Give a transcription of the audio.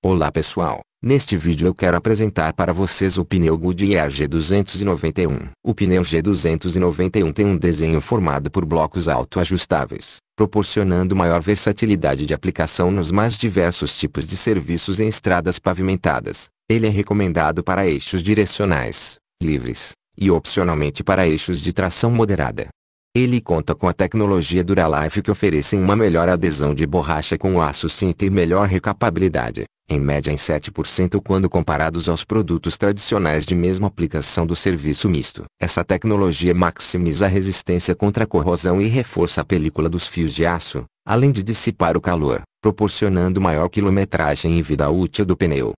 Olá pessoal, neste vídeo eu quero apresentar para vocês o pneu Goodyear G291. O pneu G291 tem um desenho formado por blocos autoajustáveis, proporcionando maior versatilidade de aplicação nos mais diversos tipos de serviços em estradas pavimentadas. Ele é recomendado para eixos direcionais, livres, e opcionalmente para eixos de tração moderada. Ele conta com a tecnologia Duralife que oferece uma melhor adesão de borracha com aço cinta e melhor recapabilidade em média em 7% quando comparados aos produtos tradicionais de mesma aplicação do serviço misto. Essa tecnologia maximiza a resistência contra a corrosão e reforça a película dos fios de aço, além de dissipar o calor, proporcionando maior quilometragem e vida útil do pneu.